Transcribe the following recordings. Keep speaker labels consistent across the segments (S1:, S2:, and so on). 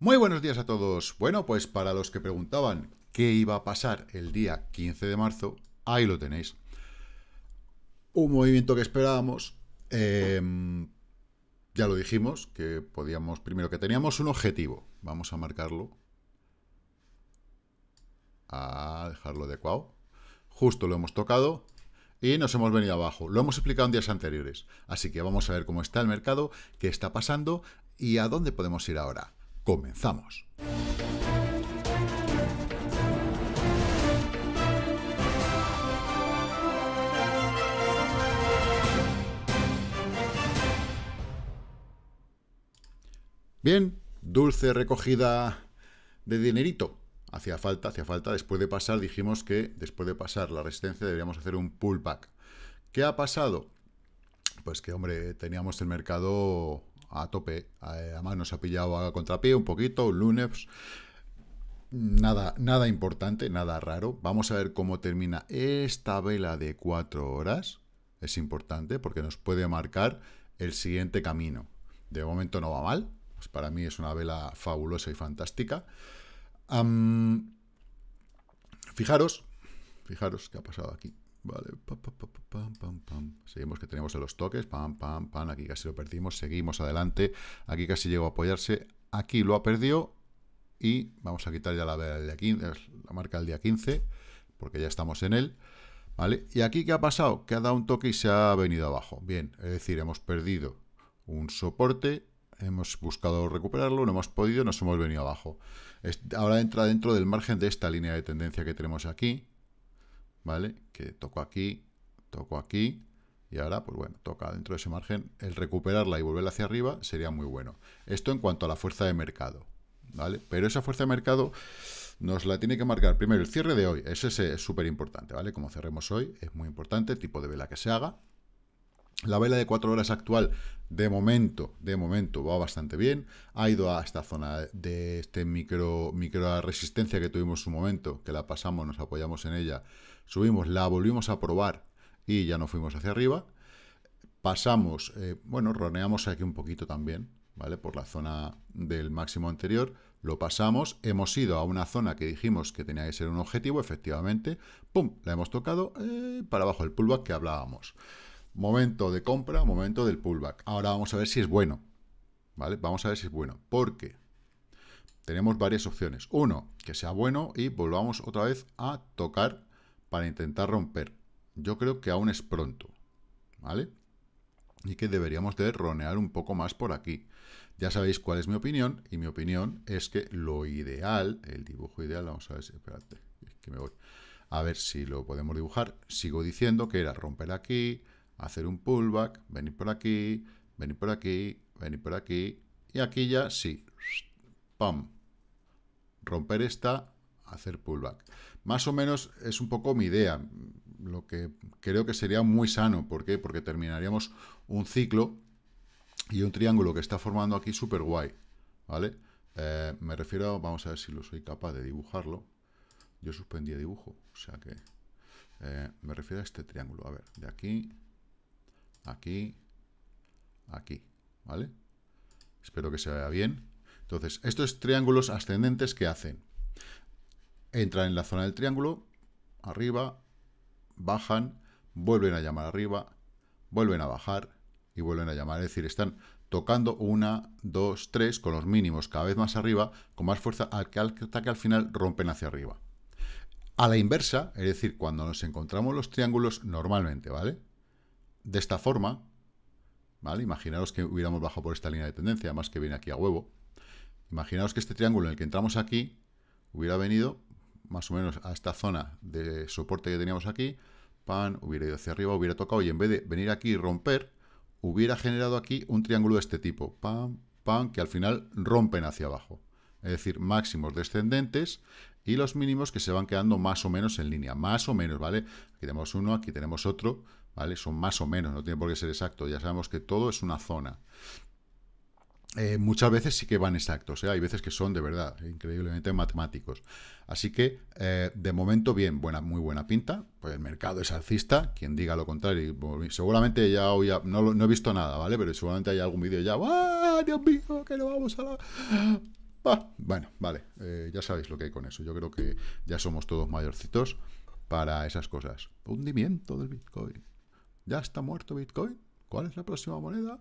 S1: Muy buenos días a todos. Bueno, pues para los que preguntaban qué iba a pasar el día 15 de marzo, ahí lo tenéis. Un movimiento que esperábamos. Em, ya lo dijimos, que podíamos, primero que teníamos un objetivo. Vamos a marcarlo. A dejarlo adecuado. Justo lo hemos tocado y nos hemos venido abajo. Lo hemos explicado en días anteriores. Así que vamos a ver cómo está el mercado, qué está pasando y a dónde podemos ir ahora. Comenzamos. Bien, dulce recogida de dinerito. Hacía falta, hacía falta. Después de pasar, dijimos que después de pasar la resistencia deberíamos hacer un pullback. ¿Qué ha pasado? Pues que, hombre, teníamos el mercado a tope. Eh, además nos ha pillado a contrapié un poquito, lunes. Nada, nada importante, nada raro. Vamos a ver cómo termina esta vela de cuatro horas. Es importante porque nos puede marcar el siguiente camino. De momento no va mal. Pues para mí es una vela fabulosa y fantástica. fijaros, fijaros qué ha pasado aquí. Vale, Seguimos que tenemos en los toques, pam, pam, pam, aquí casi lo perdimos, seguimos adelante, aquí casi llegó a apoyarse, aquí lo ha perdido y vamos a quitar ya la, la marca del día 15, porque ya estamos en él, ¿vale? Y aquí, ¿qué ha pasado? Que ha dado un toque y se ha venido abajo, bien, es decir, hemos perdido un soporte, hemos buscado recuperarlo, no hemos podido, nos hemos venido abajo. Ahora entra dentro del margen de esta línea de tendencia que tenemos aquí, ¿vale? Que toco aquí, toco aquí, y ahora, pues bueno, toca dentro de ese margen. El recuperarla y volverla hacia arriba sería muy bueno. Esto en cuanto a la fuerza de mercado, ¿vale? Pero esa fuerza de mercado nos la tiene que marcar primero el cierre de hoy. Ese es súper importante, ¿vale? Como cerremos hoy, es muy importante el tipo de vela que se haga. La vela de 4 horas actual, de momento, de momento va bastante bien. Ha ido a esta zona de este micro, micro resistencia que tuvimos un momento, que la pasamos, nos apoyamos en ella subimos, la volvimos a probar y ya no fuimos hacia arriba. Pasamos, eh, bueno, roneamos aquí un poquito también, ¿vale? Por la zona del máximo anterior, lo pasamos, hemos ido a una zona que dijimos que tenía que ser un objetivo, efectivamente, ¡pum! La hemos tocado eh, para abajo el pullback que hablábamos. Momento de compra, momento del pullback. Ahora vamos a ver si es bueno, ¿vale? Vamos a ver si es bueno, porque tenemos varias opciones. Uno, que sea bueno y volvamos otra vez a tocar para intentar romper. Yo creo que aún es pronto, ¿vale? Y que deberíamos de ronear un poco más por aquí. Ya sabéis cuál es mi opinión, y mi opinión es que lo ideal, el dibujo ideal, vamos a ver si, que me voy, a ver si lo podemos dibujar. Sigo diciendo que era romper aquí, hacer un pullback, venir por aquí, venir por aquí, venir por aquí, y aquí ya sí, pam, romper esta, hacer pullback. Más o menos es un poco mi idea, lo que creo que sería muy sano. ¿Por qué? Porque terminaríamos un ciclo y un triángulo que está formando aquí súper guay, ¿vale? Eh, me refiero, vamos a ver si lo soy capaz de dibujarlo. Yo suspendí el dibujo, o sea que... Eh, me refiero a este triángulo, a ver, de aquí, aquí, aquí, ¿vale? Espero que se vea bien. Entonces, estos triángulos ascendentes, que hacen? entran en la zona del triángulo, arriba, bajan, vuelven a llamar arriba, vuelven a bajar y vuelven a llamar. Es decir, están tocando una, dos, tres, con los mínimos cada vez más arriba, con más fuerza, hasta que al final rompen hacia arriba. A la inversa, es decir, cuando nos encontramos los triángulos normalmente, ¿vale? De esta forma, ¿vale? Imaginaros que hubiéramos bajado por esta línea de tendencia, más que viene aquí a huevo. Imaginaos que este triángulo en el que entramos aquí hubiera venido más o menos a esta zona de soporte que teníamos aquí, pan, hubiera ido hacia arriba, hubiera tocado y en vez de venir aquí y romper, hubiera generado aquí un triángulo de este tipo, pan, pan, que al final rompen hacia abajo. Es decir, máximos descendentes y los mínimos que se van quedando más o menos en línea, más o menos, ¿vale? Aquí tenemos uno, aquí tenemos otro, ¿vale? Son más o menos, no tiene por qué ser exacto, ya sabemos que todo es una zona. Eh, muchas veces sí que van exactos, ¿eh? hay veces que son de verdad ¿eh? increíblemente matemáticos. Así que, de momento, bien, buena, muy buena pinta, pues el mercado es alcista, quien diga lo contrario, seguramente ya hoy, no, he visto nada, ¿vale? Pero seguramente hay algún vídeo ya, ¡ah, Dios mío, que no vamos a la... bueno, vale, ya sabéis lo que hay con eso, yo creo que ya somos todos mayorcitos para esas cosas. Hundimiento del Bitcoin. ¿Ya está muerto Bitcoin? ¿Cuál es la próxima moneda?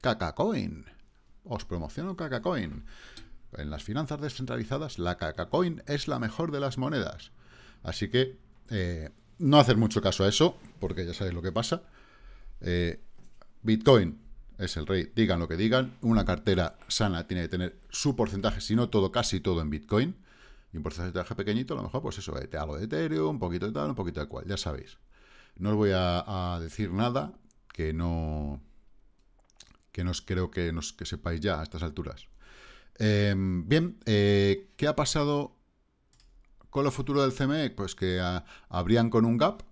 S1: Cacacoin os promociono KakaCoin. En las finanzas descentralizadas, la coin es la mejor de las monedas. Así que eh, no hacer mucho caso a eso, porque ya sabéis lo que pasa. Eh, Bitcoin es el rey, digan lo que digan. Una cartera sana tiene que tener su porcentaje, si no todo, casi todo en Bitcoin. Y un porcentaje pequeñito, a lo mejor, pues eso, eh, algo de Ethereum, un poquito de tal, un poquito de cual, ya sabéis. No os voy a decir nada que no que no creo que, nos, que sepáis ya a estas alturas. Em, bien, eh, ¿qué ha pasado con lo futuro del CME? Pues que abrían con un gap.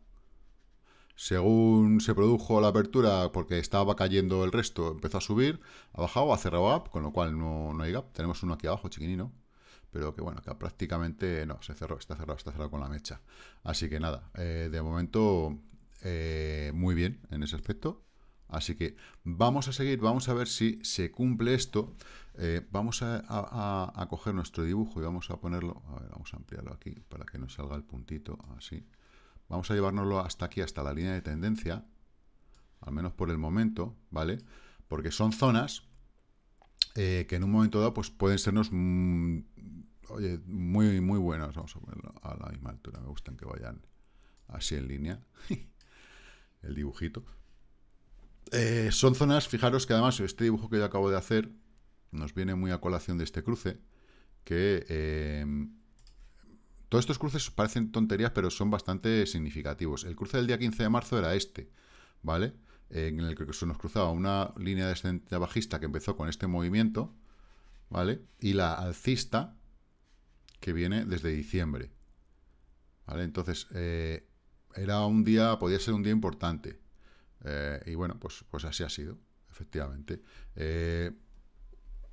S1: Según se produjo la apertura, porque estaba cayendo el resto, empezó a subir, ha bajado, ha cerrado gap, con lo cual no, no hay gap. Tenemos uno aquí abajo, chiquinino pero que bueno, que prácticamente no, se cerró, está cerrado, está cerrado con la mecha. Así que nada, eh, de momento eh, muy bien en ese aspecto. Así que vamos a seguir, vamos a ver si se cumple esto. Eh, vamos a, coger nuestro dibujo y vamos a ponerlo, a ver, vamos a ampliarlo aquí para que nos salga el puntito, así. Vamos a llevárnoslo hasta aquí, hasta la línea de tendencia, al menos por el momento, ¿vale? Porque son zonas eh, que en un momento dado pues pueden sernos mm, muy, muy buenas. Vamos a ponerlo a la misma altura, me gustan que vayan así en línea, el dibujito. Eh, son zonas, fijaros que además este dibujo que yo acabo de hacer nos viene muy a colación de este cruce, que eh, todos estos cruces parecen tonterías, pero son bastante significativos. El cruce del día 15 de marzo era este, ¿vale? En el que se nos cruzaba una línea de descendente bajista que empezó con este movimiento, ¿vale? Y la alcista que viene desde diciembre, ¿vale? Entonces, eh, era un día, podía ser un día importante. Eh, y bueno, pues, pues así ha sido, efectivamente. Eh,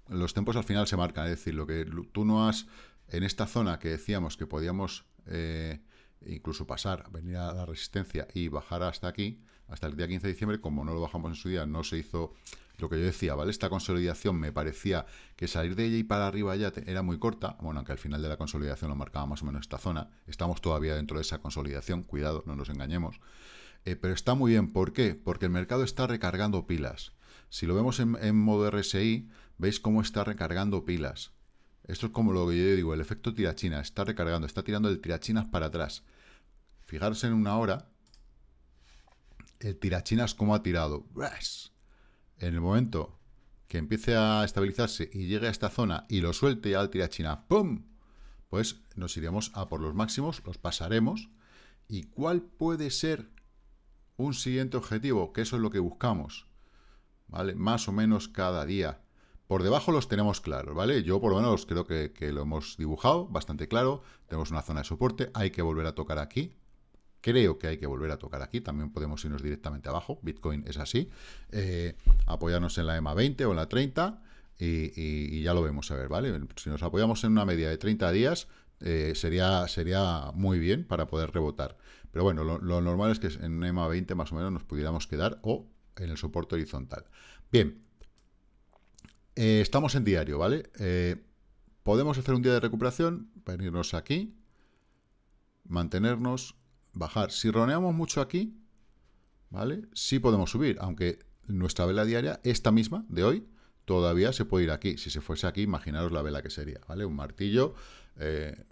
S1: los tiempos al final se marcan, es decir, lo que tú no has, en esta zona que decíamos que podíamos eh, incluso pasar, venir a la resistencia y bajar hasta aquí, hasta el día 15 de diciembre, como no lo bajamos en su día, no se hizo lo que yo decía, ¿vale? Esta consolidación me parecía que salir de ella y para arriba ya era muy corta, bueno, aunque al final de la consolidación lo marcaba más o menos esta zona, estamos todavía dentro de esa consolidación, cuidado, no nos engañemos, eh, pero está muy bien, ¿por qué? Porque el mercado está recargando pilas. Si lo vemos en, modo RSI, veis cómo está recargando pilas. Esto es como lo que yo digo, el efecto tirachina, está recargando, está tirando el tirachinas para atrás. Fijaros en una hora, el tirachinas cómo ha tirado. En el momento que empiece a estabilizarse y llegue a esta zona y lo suelte al tirachina, ¡pum! Pues nos iremos a por los máximos, los pasaremos. ¿Y cuál puede ser un siguiente objetivo, que eso es lo que buscamos, ¿vale? Más o menos cada día. Por debajo los tenemos claros, ¿vale? Yo por lo menos creo que, lo hemos dibujado bastante claro. Tenemos una zona de soporte, hay que volver a tocar aquí, creo que hay que volver a tocar aquí, también podemos irnos directamente abajo, Bitcoin es así, eh, apoyarnos en la EMA 20 o en la 30 y, y, ya lo vemos, a ver, ¿vale? Si nos apoyamos en una media de 30 días, eh, sería, sería muy bien para poder rebotar. Pero bueno, lo, normal es que en EMA 20 más o menos nos pudiéramos quedar o en el soporte horizontal. Bien, eh, estamos en diario, ¿vale? Eh, podemos hacer un día de recuperación, venirnos aquí, mantenernos, bajar. Si roneamos mucho aquí, ¿vale? Sí podemos subir, aunque nuestra vela diaria, esta misma de hoy, todavía se puede ir aquí. Si se fuese aquí, imaginaros la vela que sería, ¿vale? Un martillo eh,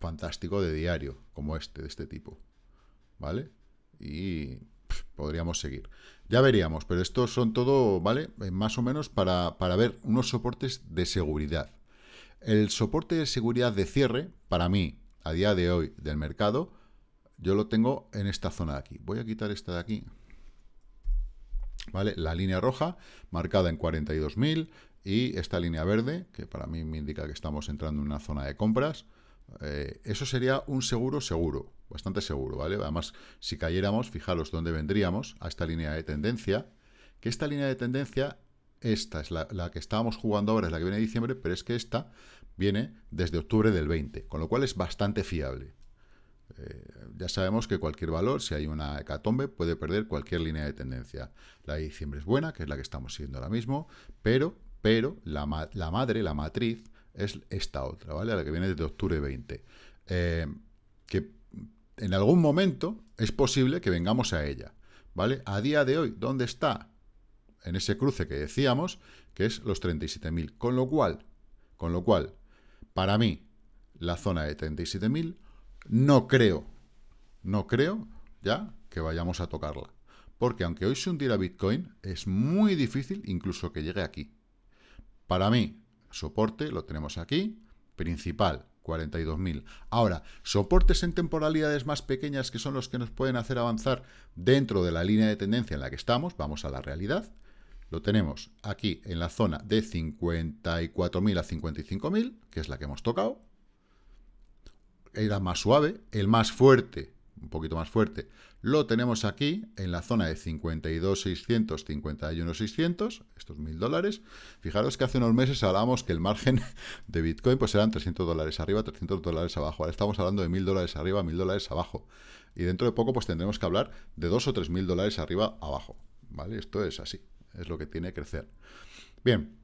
S1: fantástico de diario, como este, de este tipo, ¿vale? Y podríamos seguir. Ya veríamos, pero estos son todo, ¿vale? Eh, más o menos para, para ver unos soportes de seguridad. El soporte de seguridad de cierre, para mí, a día de hoy, del mercado, yo lo tengo en esta zona de aquí. Voy a quitar esta de aquí, la línea roja marcada en 42.000 y esta línea verde, que para mí me indica que estamos entrando en una zona de compras, eh, eso sería un seguro seguro, bastante seguro, ¿vale? Además, si cayéramos, fijaros dónde vendríamos, a esta línea de tendencia, que esta línea de tendencia, esta es la, la que estábamos jugando ahora, es la que viene de diciembre, pero es que esta viene desde octubre del 20, con lo cual es bastante fiable, eh, ya sabemos que cualquier valor, si hay una hecatombe, puede perder cualquier línea de tendencia. La de diciembre es buena, que es la que estamos siguiendo ahora mismo, pero, pero la, madre, la matriz, es esta otra, ¿vale? La que viene desde octubre 20. Eh, que en algún momento es posible que vengamos a ella, ¿vale? A día de hoy, ¿dónde está? En ese cruce que decíamos, que es los 37.000. Con lo cual, con lo cual, para mí, la zona de 37.000 no creo, no creo ya que vayamos a tocarla. Porque aunque hoy se hundiera Bitcoin, es muy difícil incluso que llegue aquí. Para mí, soporte lo tenemos aquí, principal, 42.000. Ahora, soportes en temporalidades más pequeñas que son los que nos pueden hacer avanzar dentro de la línea de tendencia en la que estamos, vamos a la realidad, lo tenemos aquí en la zona de 54.000 a 55.000, que es la que hemos tocado, era más suave, el más fuerte, un poquito más fuerte, lo tenemos aquí en la zona de 52.600, 51.600, estos 1.000 dólares. Fijaros que hace unos meses hablábamos que el margen de Bitcoin pues eran 300 dólares arriba, 300 dólares abajo. Ahora estamos hablando de 1.000 dólares arriba, 1.000 dólares abajo. Y dentro de poco pues tendremos que hablar de dos o 3.000 dólares arriba, abajo. ¿Vale? Esto es así, es lo que tiene que crecer. Bien,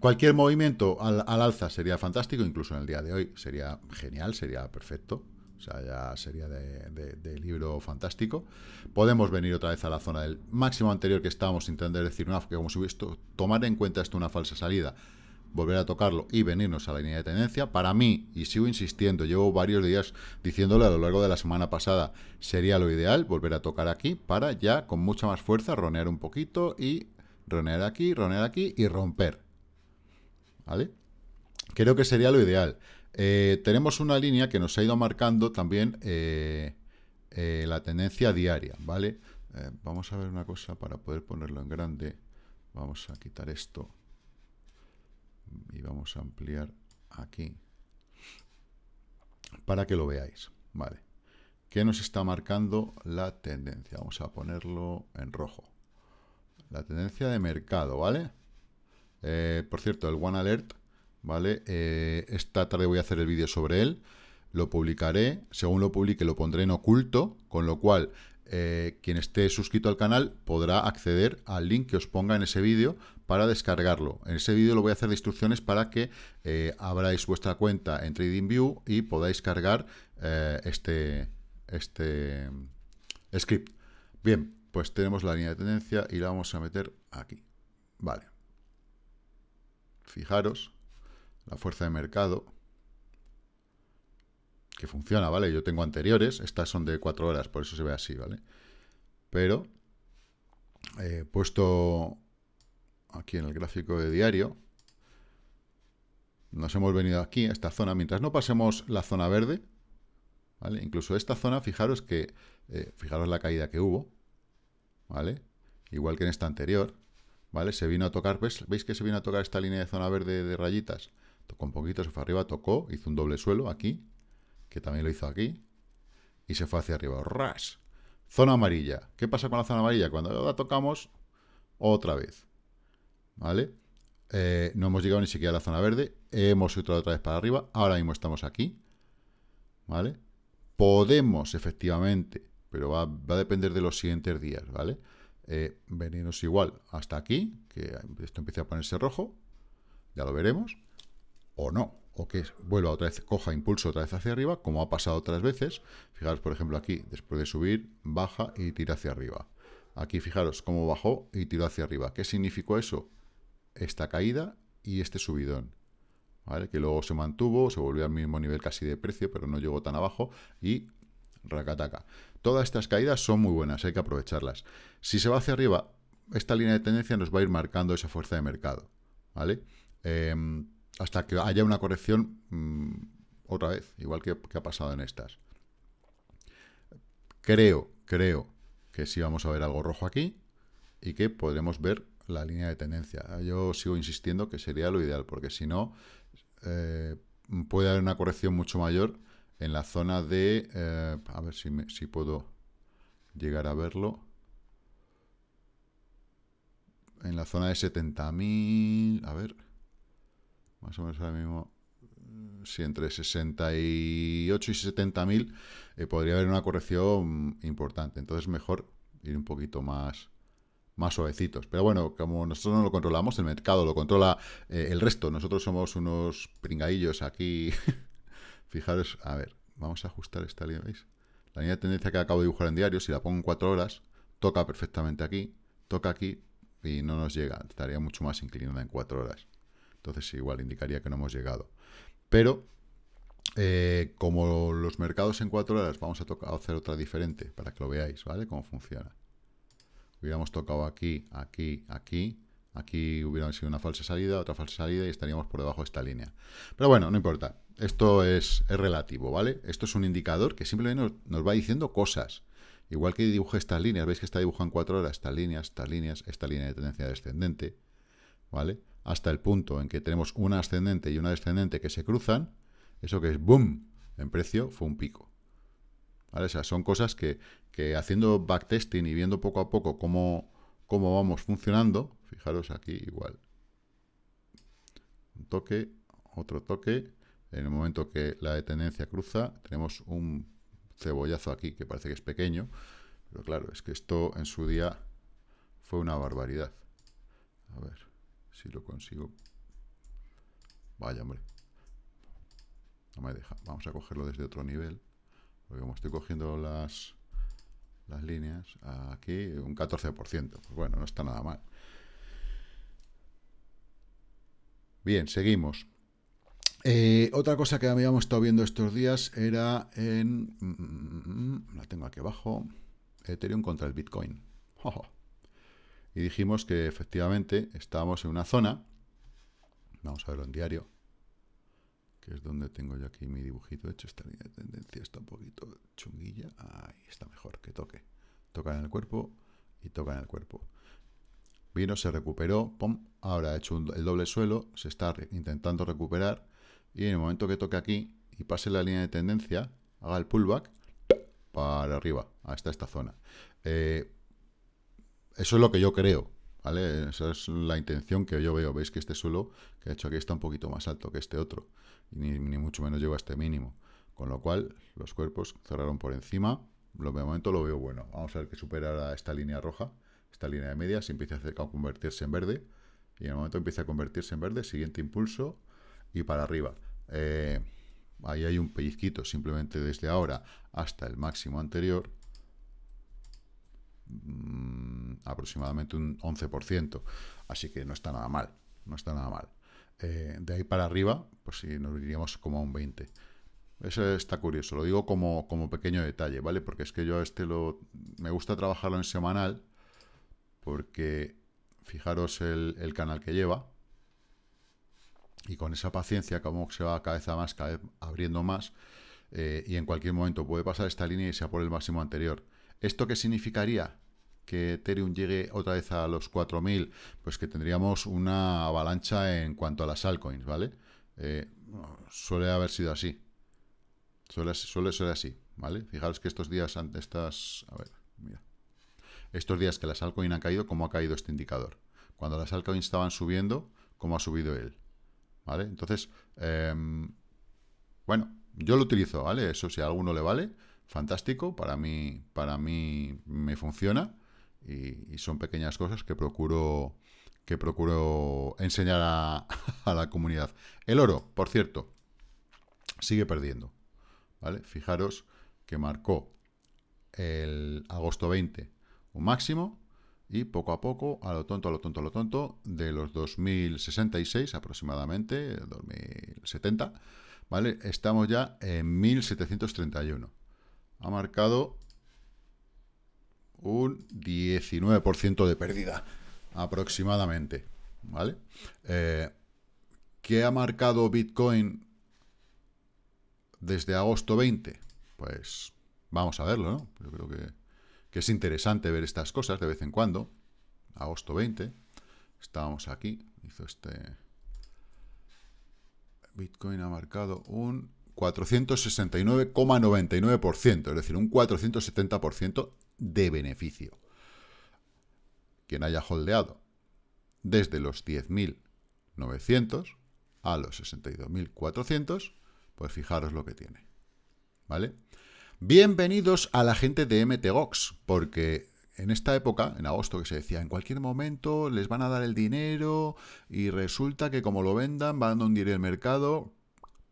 S1: Cualquier movimiento al, alza sería fantástico, incluso en el día de hoy sería genial, sería perfecto. O sea, ya sería de, libro fantástico. Podemos venir otra vez a la zona del máximo anterior que estábamos intentando decir no que como si visto, tomar en cuenta esto una falsa salida, volver a tocarlo y venirnos a la línea de tendencia. Para mí, y sigo insistiendo, llevo varios días diciéndole a lo largo de la semana pasada, sería lo ideal volver a tocar aquí para ya con mucha más fuerza ronear un poquito y ronear aquí, ronear aquí y romper ¿vale? Creo que sería lo ideal. Eh, tenemos una línea que nos ha ido marcando también eh, eh, la tendencia diaria, ¿vale? vamos a ver una cosa para poder ponerlo en grande. Vamos a quitar esto y vamos a ampliar aquí para que lo veáis, ¿vale? ¿Qué nos está marcando la tendencia? Vamos a ponerlo en rojo. La tendencia de mercado, ¿vale? Eh, por cierto, el One Alert, ¿vale? Eh, esta tarde voy a hacer el vídeo sobre él. Lo publicaré. Según lo publique, lo pondré en oculto, con lo cual eh, quien esté suscrito al canal podrá acceder al link que os ponga en ese vídeo para descargarlo. En ese vídeo lo voy a hacer de instrucciones para que abráis vuestra cuenta en TradingView y podáis cargar este, este script. Bien, pues tenemos la línea de tendencia y la vamos a meter aquí. Vale. Fijaros, la fuerza de mercado, que funciona, ¿vale? Yo tengo anteriores, estas son de 4 horas, por eso se ve así, ¿vale? Pero, eh, puesto aquí en el gráfico de diario, nos hemos venido aquí, a esta zona, mientras no pasemos la zona verde, ¿vale? Incluso esta zona, fijaros que, eh, fijaros la caída que hubo, ¿vale? Igual que en esta anterior, ¿vale? Se vino a tocar, ¿ves? ¿veis que se vino a tocar esta línea de zona verde de rayitas? Tocó un poquito, se fue arriba, tocó, hizo un doble suelo aquí, que también lo hizo aquí, y se fue hacia arriba, ras. Zona amarilla. ¿Qué pasa con la zona amarilla? Cuando la tocamos, otra vez, ¿vale? Eh, no hemos llegado ni siquiera a la zona verde, hemos entrado otra vez para arriba, ahora mismo estamos aquí, ¿vale? Podemos, efectivamente, pero va, a depender de los siguientes días, ¿vale? vale eh, igual hasta aquí, que esto empieza a ponerse rojo, ya lo veremos, o no, o que vuelva otra vez, coja impulso otra vez hacia arriba, como ha pasado otras veces, fijaros por ejemplo aquí, después de subir, baja y tira hacia arriba. Aquí fijaros cómo bajó y tiró hacia arriba. ¿Qué significó eso? Esta caída y este subidón. ¿Vale? Que luego se mantuvo, se volvió al mismo nivel casi de precio, pero no llegó tan abajo. Y racataca. Todas estas caídas son muy buenas, hay que aprovecharlas. Si se va hacia arriba, esta línea de tendencia nos va a ir marcando esa fuerza de mercado, ¿vale? Em, hasta que haya una corrección mm, otra vez, igual que, ha pasado en estas. Creo, creo que sí vamos a ver algo rojo aquí y que podremos ver la línea de tendencia. Yo sigo insistiendo que sería lo ideal, porque si no, eh, puede haber una corrección mucho mayor en la zona de... Eh, a ver si, si puedo llegar a verlo. En la zona de 70.000... A ver. Más o menos ahora mismo mm, si entre 68 y 70.000 eh, podría haber una corrección importante. Entonces mejor ir un poquito más, más suavecitos. Pero bueno, como nosotros no lo controlamos, el mercado lo controla eh, el resto. Nosotros somos unos pringadillos aquí Fijaros, a ver, vamos a ajustar esta línea, ¿veis? La línea de tendencia que acabo de dibujar en diario, si la pongo en 4 horas, toca perfectamente aquí, toca aquí y no nos llega. Estaría mucho más inclinada en 4 horas. Entonces igual indicaría que no hemos llegado. Pero eh, como los mercados en 4 horas, vamos a, a hacer otra diferente para que lo veáis, ¿vale? Cómo funciona. Hubiéramos tocado aquí, aquí, aquí Aquí hubiera sido una falsa salida, otra falsa salida y estaríamos por debajo de esta línea. Pero bueno, no importa. Esto es, relativo, ¿vale? Esto es un indicador que simplemente nos, va diciendo cosas. Igual que dibujé estas líneas, veis que está dibujando en horas, estas líneas, estas líneas, esta línea de tendencia descendente, ¿vale? Hasta el punto en que tenemos una ascendente y una descendente que se cruzan, eso que es boom, en precio fue un pico. ¿Vale? O sea, son cosas que, que haciendo backtesting y viendo poco a poco cómo, cómo vamos funcionando. Fijaros aquí igual. Un toque, otro toque. En el momento que la de tendencia cruza, tenemos un cebollazo aquí que parece que es pequeño. Pero claro, es que esto en su día fue una barbaridad. A ver si lo consigo. Vaya, hombre. No me deja. Vamos a cogerlo desde otro nivel. Porque como estoy cogiendo las las líneas, aquí un 14%. Pues bueno, no está nada mal. Bien, seguimos. Eh, otra cosa que habíamos estado viendo estos días era en... Mm, la tengo aquí abajo. Ethereum contra el Bitcoin. Y dijimos que efectivamente estábamos en una zona. Vamos a verlo en diario que es donde tengo yo aquí mi dibujito hecho. Esta línea de tendencia está un poquito chunguilla. Ahí está mejor, que toque. Toca en el cuerpo y toca en el cuerpo. Vino, se recuperó, ¡Pum! ahora ha hecho el doble suelo, se está intentando recuperar y en el momento que toque aquí y pase la línea de tendencia, haga el pullback para arriba, hasta esta zona. Eh, eso es lo que yo creo, ¿vale? Esa es la intención que yo veo. Veis que este suelo que he hecho aquí está un poquito más alto que este otro ni, mucho menos llegó a este mínimo. Con lo cual, los cuerpos cerraron por encima. De momento lo veo bueno. Vamos a ver que superará esta línea roja, esta línea de media, se empieza a convertirse en verde. Y en el momento empieza a convertirse en verde, siguiente impulso y para arriba. Eh, ahí hay un pellizquito simplemente desde ahora hasta el máximo anterior. Mm, aproximadamente un 11%. Así que no está nada mal. No está nada mal. Eh, de ahí para arriba, pues si nos iríamos como a un 20. Eso está curioso, lo digo como, como pequeño detalle, ¿vale? Porque es que yo a este lo... Me gusta trabajarlo en semanal, porque fijaros el, canal que lleva, y con esa paciencia, como se va cabeza más, cada vez abriendo más, eh, y en cualquier momento puede pasar esta línea y sea por el máximo anterior. ¿Esto qué significaría? que Ethereum llegue otra vez a los 4.000, pues que tendríamos una avalancha en cuanto a las altcoins, ¿vale? Eh, suele haber sido así. Suele, suele, ser así, ¿vale? Fijaros que estos días, estas, Estos días que las altcoins han caído, ¿cómo ha caído este indicador? Cuando las altcoins estaban subiendo, ¿cómo ha subido él? ¿Vale? Entonces, em, bueno, yo lo utilizo, ¿vale? Eso si a alguno le vale, fantástico, para mí, para mí me funciona y, son pequeñas cosas que procuro, que procuro enseñar a, la comunidad. El oro, por cierto, sigue perdiendo. ¿vale? Fijaros que marcó el agosto 20 un máximo y poco a poco, a lo tonto, a lo tonto, a lo tonto, de los 2066 aproximadamente, 2070, ¿vale? Estamos ya en 1731. Ha marcado un 19% de pérdida aproximadamente. ¿Vale? Eh, ¿Qué ha marcado Bitcoin desde agosto 20? Pues vamos a verlo, ¿no? Yo creo que, que es interesante ver estas cosas de vez en cuando. Agosto 20, estábamos aquí, hizo este... Bitcoin ha marcado un 469,99%, es decir, un 470% de beneficio. Quien haya holdeado desde los 10.900 a los 62.400, pues fijaros lo que tiene. ¿Vale? Bienvenidos a la gente de MTGOX, porque en esta época, en agosto, que se decía, en cualquier momento les van a dar el dinero y resulta que como lo vendan, van a hundir el mercado.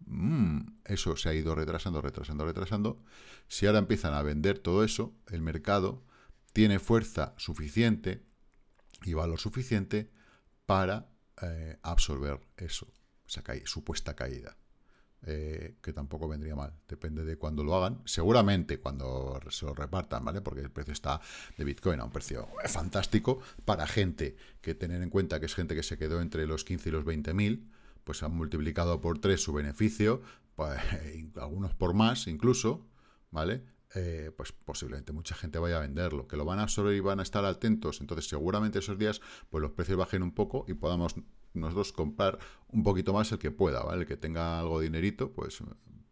S1: Mm, eso se ha ido retrasando, retrasando, retrasando. Si ahora empiezan a vender todo eso, el mercado tiene fuerza suficiente y valor suficiente para eh, absorber eso, esa supuesta caída. Eh, que tampoco vendría mal, depende de cuándo lo hagan, seguramente cuando se lo repartan, ¿vale? Porque el precio está de Bitcoin a un precio fantástico para gente que tener en cuenta que es gente que se quedó entre los 15 y los 20 mil, pues han multiplicado por tres su beneficio, pues, algunos por más incluso, ¿vale? Eh, pues posiblemente mucha gente vaya a venderlo, que lo van a absorber y van a estar atentos, entonces seguramente esos días pues los precios bajen un poco y podamos nosotros comprar un poquito más el que pueda, ¿vale? El que tenga algo de dinerito, pues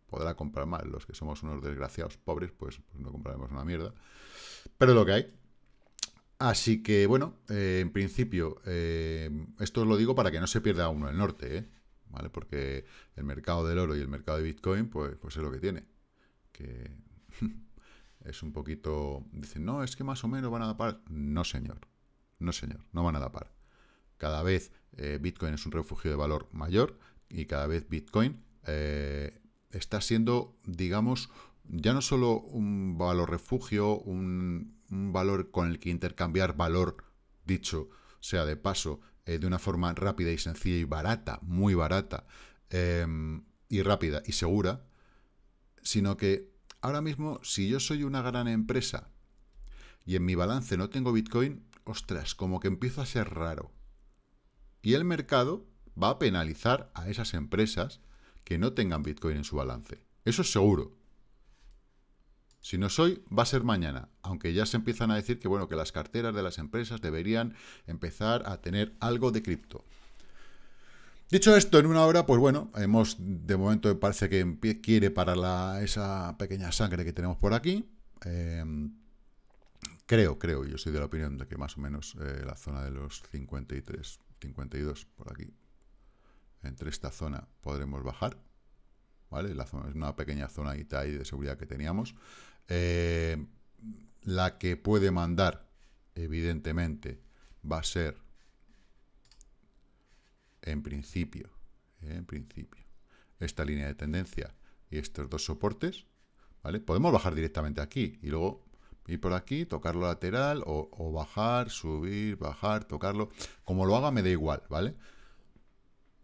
S1: podrá comprar más, los que somos unos desgraciados pobres, pues, pues no compraremos una mierda, pero lo que hay. Así que, bueno, eh, en principio, eh, esto os lo digo para que no se pierda uno el norte, ¿eh? Porque el mercado del oro y el mercado de Bitcoin, pues, pues es lo que tiene. es un poquito... Dicen, no, es que más o menos van a dar No, señor. No, señor. No van a dar par. Cada vez eh, Bitcoin es un refugio de valor mayor y cada vez Bitcoin eh, está siendo, digamos, ya no solo un valor refugio, un, un valor con el que intercambiar valor, dicho sea de paso, eh, de una forma rápida y sencilla y barata, muy barata, em, y rápida y segura, sino que ahora mismo, si yo soy una gran empresa y en mi balance no tengo Bitcoin, ostras, como que empiezo a ser raro. Y el mercado va a penalizar a esas empresas que no tengan Bitcoin en su balance. Eso es seguro. Si no soy, hoy, va a ser mañana, aunque ya se empiezan a decir que bueno, que las carteras de las empresas deberían empezar a tener algo de cripto. Dicho esto, en una hora, pues bueno, hemos, de momento parece que quiere parar esa pequeña sangre que tenemos por aquí. Em, creo, creo, yo soy de la opinión de que más o menos eh, la zona de los 53, 52, por aquí, entre esta zona podremos bajar es una pequeña zona de seguridad que teníamos. Eh, la que puede mandar, evidentemente, va a ser, en principio, eh, en principio, esta línea de tendencia y estos dos soportes, Podemos bajar directamente aquí y luego ir por aquí, tocarlo lateral o, bajar, subir, bajar, tocarlo. Como lo haga me da igual, ¿vale?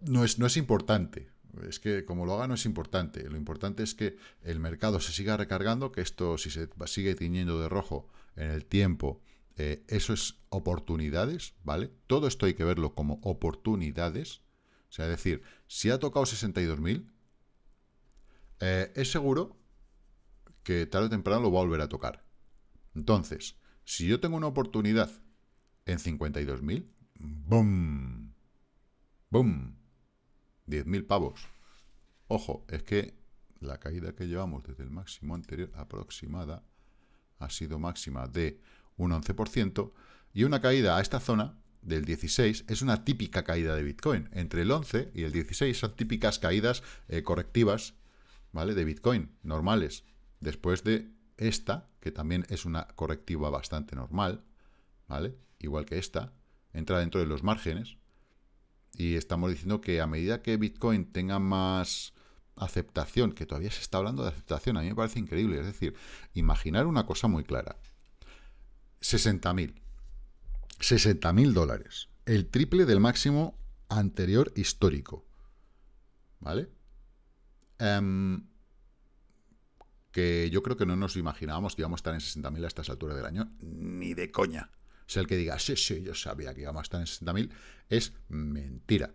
S1: No es, no es importante, es que como lo haga no es importante. Lo importante es que el mercado se siga recargando, que esto si se sigue tiñendo de rojo en el tiempo, eh, eso es oportunidades, ¿vale? Todo esto hay que verlo como oportunidades. O sea, decir, si ha tocado 62.000, eh, es seguro que tarde o temprano lo va a volver a tocar. Entonces, si yo tengo una oportunidad en 52.000, ¡boom! ¡boom! 10.000 pavos. Ojo, es que la caída que llevamos desde el máximo anterior aproximada ha sido máxima de un 11% y una caída a esta zona del 16 es una típica caída de Bitcoin. Entre el 11 y el 16 son típicas caídas eh, correctivas ¿vale? de Bitcoin, normales. Después de esta, que también es una correctiva bastante normal, ¿vale? igual que esta, entra dentro de los márgenes, y estamos diciendo que a medida que Bitcoin tenga más aceptación, que todavía se está hablando de aceptación, a mí me parece increíble. Es decir, imaginar una cosa muy clara. 60.000. 60.000 dólares. El triple del máximo anterior histórico. ¿Vale? Em, que yo creo que no nos imaginábamos que íbamos a estar en 60.000 a estas alturas del año. Ni de coña. O sea, el que diga, sí, sí, yo sabía que íbamos a estar en 60.000, es mentira.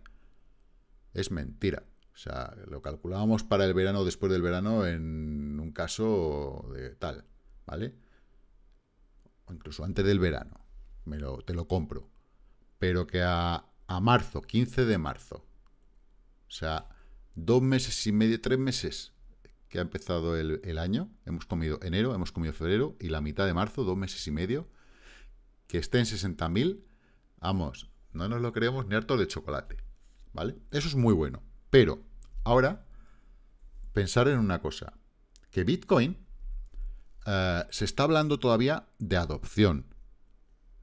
S1: Es mentira. O sea, lo calculábamos para el verano, después del verano, en un caso de tal, ¿vale? incluso antes del verano, me lo, te lo compro. Pero que a, marzo, 15 de marzo, o sea, dos meses y medio, tres meses que ha empezado el año, hemos comido enero, hemos comido febrero y la mitad de marzo, dos meses y medio, que esté en 60.000, vamos, no nos lo creemos ni harto de chocolate, ¿vale? Eso es muy bueno. Pero ahora, pensar en una cosa, que Bitcoin eh, se está hablando todavía de adopción.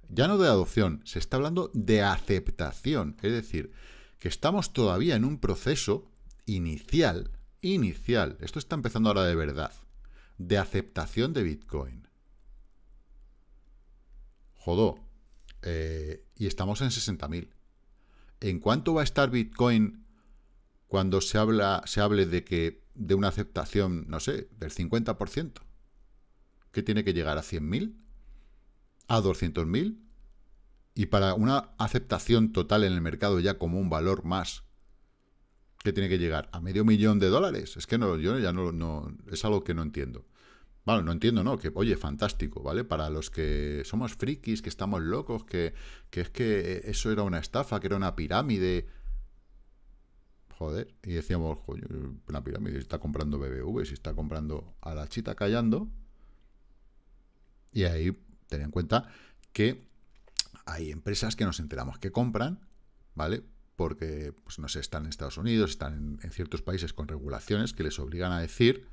S1: Ya no de adopción, se está hablando de aceptación. Es decir, que estamos todavía en un proceso inicial, inicial, esto está empezando ahora de verdad, de aceptación de Bitcoin. Jodó, eh, y estamos en 60.000. ¿En cuánto va a estar Bitcoin cuando se, habla, se hable de que de una aceptación, no sé, del 50%? ¿Que tiene que llegar a 100.000? ¿A 200.000? Y para una aceptación total en el mercado ya como un valor más, que tiene que llegar a medio millón de dólares. Es que no, yo ya no es algo que no entiendo. Bueno, no entiendo, ¿no? Que, oye, fantástico, ¿vale? Para los que somos frikis, que estamos locos, que, es que eso era una estafa, que era una pirámide. Joder, y decíamos, joder, una pirámide está comprando BBV, si está comprando a la chita callando. Y ahí ten en cuenta que hay empresas que nos enteramos que compran, ¿vale? Porque, pues no sé, están en Estados Unidos, están en ciertos países con regulaciones que les obligan a decir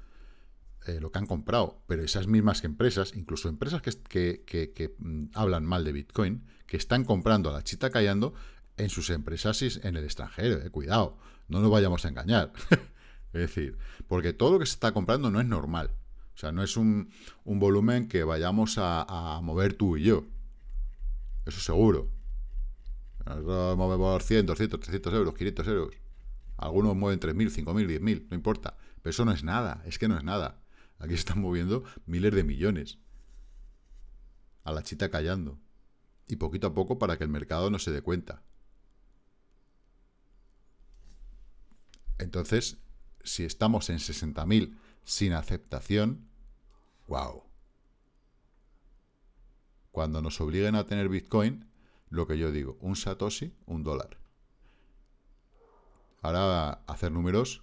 S1: eh, lo que han comprado, pero esas mismas empresas, incluso empresas que, mm, hablan mal de Bitcoin, que están comprando a la chita callando en sus empresas en el extranjero, eh, cuidado, no nos vayamos a engañar. es decir, porque todo lo que se está comprando no es normal. O sea, no es un, un volumen que vayamos a, a mover tú y yo. Eso seguro. Nosotros movemos 100, 200, 300 euros, 500 euros. Algunos mueven 3.000, 5.000, 10.000, no importa. Pero eso no es nada, es que no es nada. Aquí están moviendo miles de millones. A la chita callando. Y poquito a poco para que el mercado no se dé cuenta. Entonces, si estamos en 60.000 sin aceptación, wow. Cuando nos obliguen a tener Bitcoin, lo que yo digo, un Satoshi, un dólar. Ahora hacer números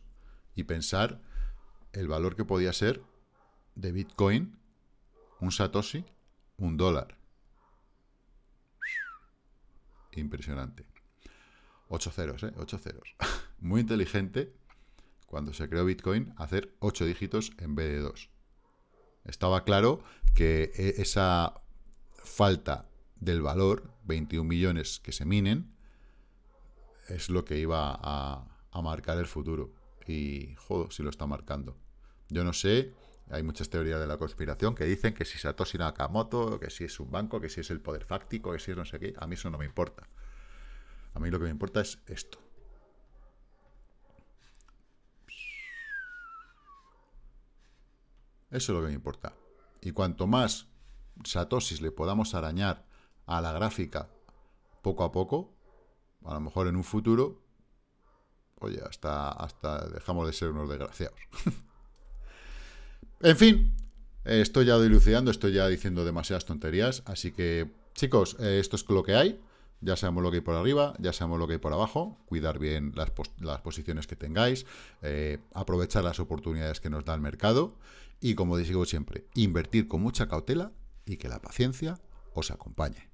S1: y pensar el valor que podía ser de Bitcoin, un Satoshi, un dólar. Impresionante. Ocho ceros, ¿eh? Ocho ceros. Muy inteligente, cuando se creó Bitcoin, hacer ocho dígitos en vez de dos. Estaba claro que e, esa falta del valor, 21 millones que se minen, es lo que iba a, marcar el futuro. Y joder, si lo está marcando. Yo no sé hay muchas teorías de la conspiración que dicen que si Satoshi Nakamoto, que si es un banco, que si es el poder fáctico, que si es no sé qué. A mí eso no me importa. A mí lo que me importa es esto. Eso es lo que me importa. Y cuanto más Satoshi le podamos arañar a la gráfica poco a poco, a lo mejor en un futuro, oye, hasta, hasta dejamos de ser unos desgraciados. En fin, estoy ya dilucidando, estoy ya diciendo demasiadas tonterías, así que, chicos, eh, esto es lo que hay. Ya sabemos lo que hay por arriba, ya sabemos lo que hay por abajo. Cuidar bien las, posiciones que tengáis, eh, aprovechar las oportunidades que nos da el mercado y, como digo siempre, invertir con mucha cautela y que la paciencia os acompañe.